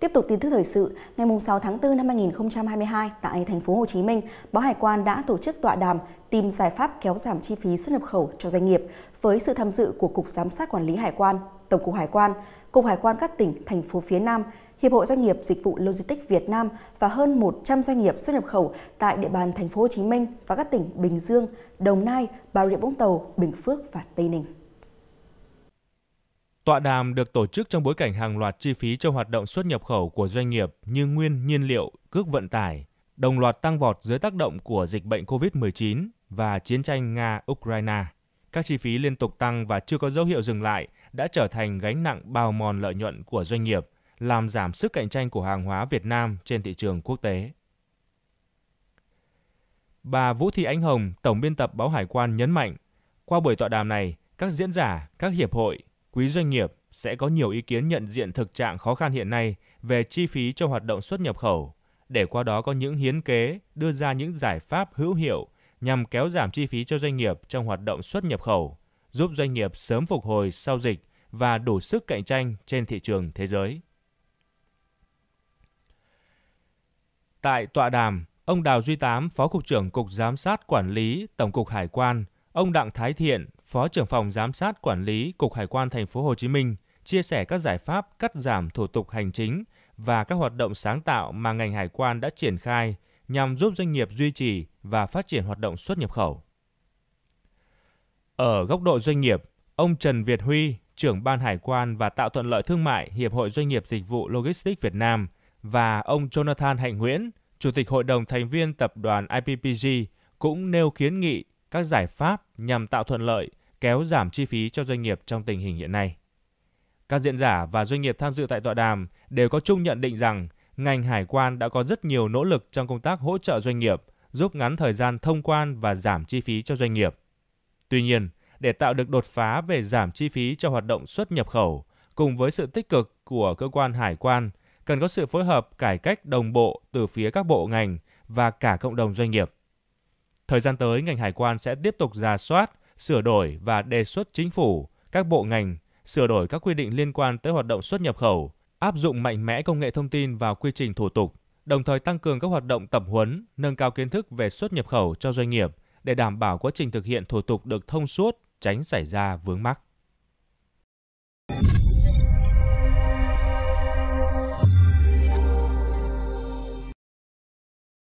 Tiếp tục tin tức thời sự, ngày 6 tháng 4 năm 2022 tại thành phố Hồ Chí Minh, báo Hải quan đã tổ chức tọa đàm tìm giải pháp kéo giảm chi phí xuất nhập khẩu cho doanh nghiệp với sự tham dự của Cục Giám sát Quản lý Hải quan, Tổng cục Hải quan, Cục Hải quan các tỉnh, thành phố phía Nam, Hiệp hội Doanh nghiệp Dịch vụ Logistics Việt Nam và hơn 100 doanh nghiệp xuất nhập khẩu tại địa bàn thành phố Hồ Chí Minh và các tỉnh Bình Dương, Đồng Nai, Bà Rịa Vũng Tàu, Bình Phước và Tây Ninh. Tọa đàm được tổ chức trong bối cảnh hàng loạt chi phí cho hoạt động xuất nhập khẩu của doanh nghiệp như nguyên nhiên liệu, cước vận tải, đồng loạt tăng vọt dưới tác động của dịch bệnh COVID-19 và chiến tranh Nga-Ukraine. Các chi phí liên tục tăng và chưa có dấu hiệu dừng lại đã trở thành gánh nặng bào mòn lợi nhuận của doanh nghiệp, làm giảm sức cạnh tranh của hàng hóa Việt Nam trên thị trường quốc tế. Bà Vũ Thị Ánh Hồng, tổng biên tập báo Hải quan nhấn mạnh, qua buổi tọa đàm này, các diễn giả, các hiệp hội, quý doanh nghiệp sẽ có nhiều ý kiến nhận diện thực trạng khó khăn hiện nay về chi phí cho hoạt động xuất nhập khẩu, để qua đó có những hiến kế, đưa ra những giải pháp hữu hiệu nhằm kéo giảm chi phí cho doanh nghiệp trong hoạt động xuất nhập khẩu, giúp doanh nghiệp sớm phục hồi sau dịch và đủ sức cạnh tranh trên thị trường thế giới. Tại tọa đàm, ông Đào Duy Tám, Phó Cục trưởng Cục Giám sát Quản lý Tổng cục Hải quan, ông Đặng Thái Thiện, Phó trưởng phòng giám sát quản lý Cục Hải quan thành phố Hồ Chí Minh chia sẻ các giải pháp cắt giảm thủ tục hành chính và các hoạt động sáng tạo mà ngành hải quan đã triển khai nhằm giúp doanh nghiệp duy trì và phát triển hoạt động xuất nhập khẩu. Ở góc độ doanh nghiệp, ông Trần Việt Huy, trưởng ban hải quan và tạo thuận lợi thương mại Hiệp hội Doanh nghiệp Dịch vụ Logistics Việt Nam và ông Jonathan Hạnh Nguyễn, Chủ tịch Hội đồng thành viên tập đoàn IPPG cũng nêu kiến nghị các giải pháp nhằm tạo thuận lợi kéo giảm chi phí cho doanh nghiệp trong tình hình hiện nay. Các diễn giả và doanh nghiệp tham dự tại tọa đàm đều có chung nhận định rằng ngành hải quan đã có rất nhiều nỗ lực trong công tác hỗ trợ doanh nghiệp, giúp ngắn thời gian thông quan và giảm chi phí cho doanh nghiệp. Tuy nhiên, để tạo được đột phá về giảm chi phí cho hoạt động xuất nhập khẩu, cùng với sự tích cực của cơ quan hải quan, cần có sự phối hợp cải cách đồng bộ từ phía các bộ ngành và cả cộng đồng doanh nghiệp. Thời gian tới, ngành hải quan sẽ tiếp tục ra soát, sửa đổi và đề xuất chính phủ, các bộ ngành sửa đổi các quy định liên quan tới hoạt động xuất nhập khẩu, áp dụng mạnh mẽ công nghệ thông tin vào quy trình thủ tục, đồng thời tăng cường các hoạt động tập huấn, nâng cao kiến thức về xuất nhập khẩu cho doanh nghiệp để đảm bảo quá trình thực hiện thủ tục được thông suốt, tránh xảy ra vướng mắc.